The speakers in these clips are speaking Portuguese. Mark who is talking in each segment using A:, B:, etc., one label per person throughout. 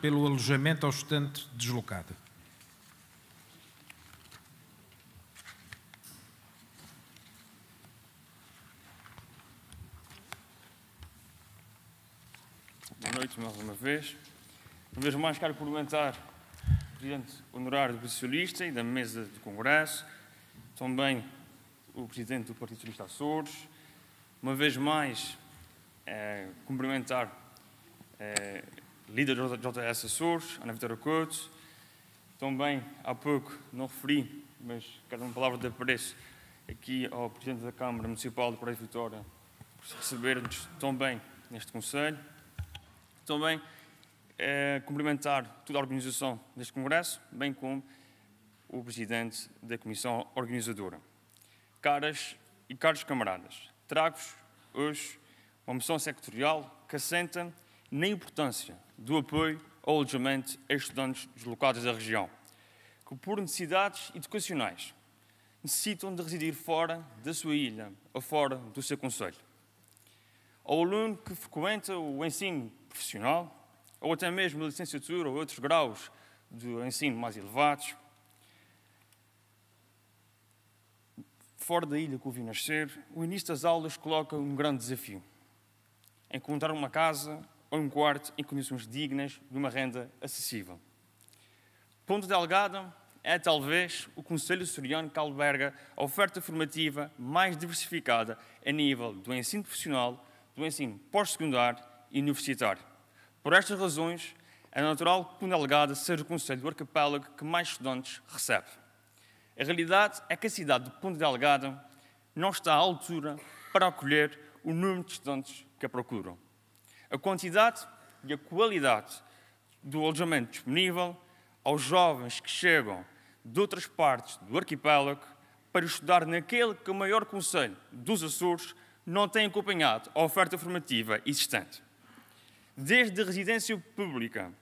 A: pelo alojamento ao estante deslocado. Boa noite mais uma vez. Uma vez mais quero cumprimentar o Presidente Honorário do Partido Socialista e da Mesa do Congresso, também o Presidente do Partido Socialista Açores. Uma vez mais, é, cumprimentar é, líder do JS Açores, Ana Vitória Couto. Também, há pouco, não referi, mas quero uma palavra de apreço aqui ao Presidente da Câmara Municipal de Praia Vitória por receber-nos tão bem neste Conselho. Também é, cumprimentar toda a organização deste Congresso, bem como o Presidente da Comissão Organizadora. Caras e caros camaradas, trago-vos hoje uma moção sectorial que assenta na importância do apoio ao alojamento a estudantes deslocados da região, que por necessidades educacionais necessitam de residir fora da sua ilha ou fora do seu conselho. Ao aluno que frequenta o ensino profissional, ou até mesmo a licenciatura ou outros graus de ensino mais elevados, fora da ilha que o nascer, o início das aulas coloca um grande desafio. Encontrar uma casa ou um quarto em condições dignas de uma renda acessível. Ponto Delgado é talvez o Conselho Soriano que alberga a oferta formativa mais diversificada a nível do ensino profissional, do ensino pós-secundário e universitário. Por estas razões, é natural que de Delgada seja o Conselho do arquipélago que mais estudantes recebe. A realidade é que a cidade de de Delgada não está à altura para acolher o número de estudantes que a procuram a quantidade e a qualidade do alojamento disponível aos jovens que chegam de outras partes do arquipélago para estudar naquele que é o maior conselho dos Açores não tem acompanhado a oferta formativa existente. Desde a residência pública,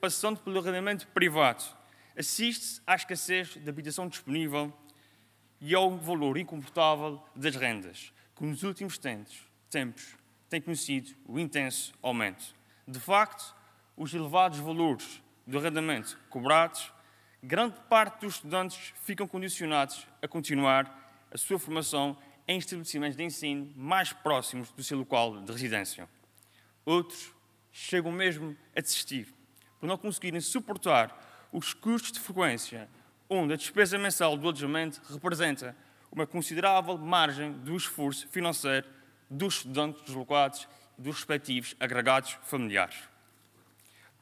A: passando pelo arrendamento privado, assiste-se à escassez de habitação disponível e ao valor incomportável das rendas, que nos últimos tempos tem conhecido o intenso aumento. De facto, os elevados valores do arrendamento cobrados, grande parte dos estudantes ficam condicionados a continuar a sua formação em estabelecimentos de ensino mais próximos do seu local de residência. Outros chegam mesmo a desistir, por não conseguirem suportar os custos de frequência, onde a despesa mensal do alojamento representa uma considerável margem do esforço financeiro dos estudantes deslocados e dos respectivos agregados familiares.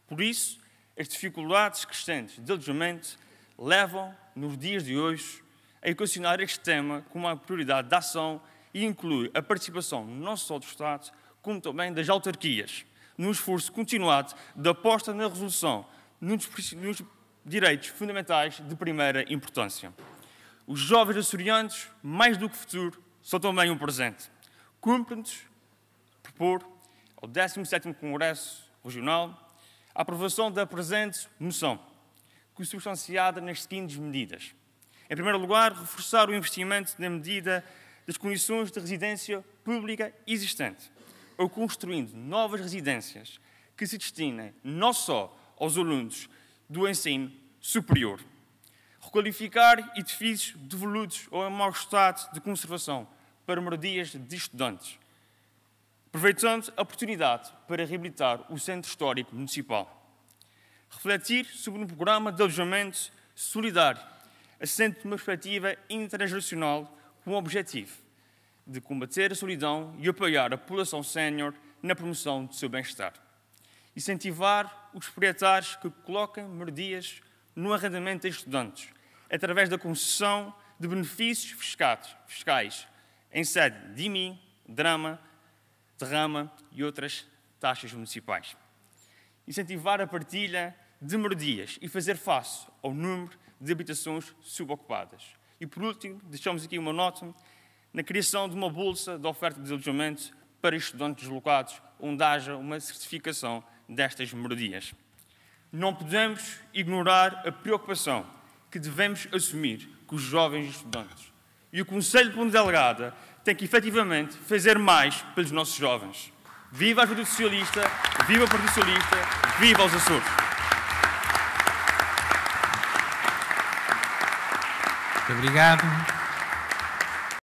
A: Por isso, as dificuldades crescentes de alojamento levam, nos dias de hoje, a equacionar este tema como uma prioridade de ação e inclui a participação não só do Estado, como também das autarquias, num esforço continuado da aposta na resolução dos nos direitos fundamentais de primeira importância. Os jovens açorianos, mais do que futuro, são também um presente. Cumpre-nos propor ao 17º Congresso Regional a aprovação da presente moção, que substanciada nas seguintes medidas. Em primeiro lugar, reforçar o investimento na medida das condições de residência pública existente, ou construindo novas residências que se destinem não só aos alunos do ensino superior. Requalificar edifícios devolutos ou em mau estado de conservação para moradias de estudantes, aproveitando a oportunidade para reabilitar o Centro Histórico Municipal. Refletir sobre um programa de alojamento solidário, assente numa perspectiva intergeracional com o objetivo de combater a solidão e apoiar a população sénior na promoção do seu bem-estar. Incentivar os proprietários que colocam moradias no arrendamento a estudantes, através da concessão de benefícios fiscais em sede de IMI, drama, derrama e outras taxas municipais. Incentivar a partilha de moradias e fazer face ao número de habitações subocupadas. E por último, deixamos aqui uma nota na criação de uma bolsa de oferta de alojamento para estudantes deslocados, onde haja uma certificação destas moradias. Não podemos ignorar a preocupação que devemos assumir com os jovens estudantes e o Conselho de Ponto Delegada tem que efetivamente fazer mais pelos nossos jovens. Viva a Juventude Socialista, viva o Partido Socialista, viva os Açores! Muito obrigado.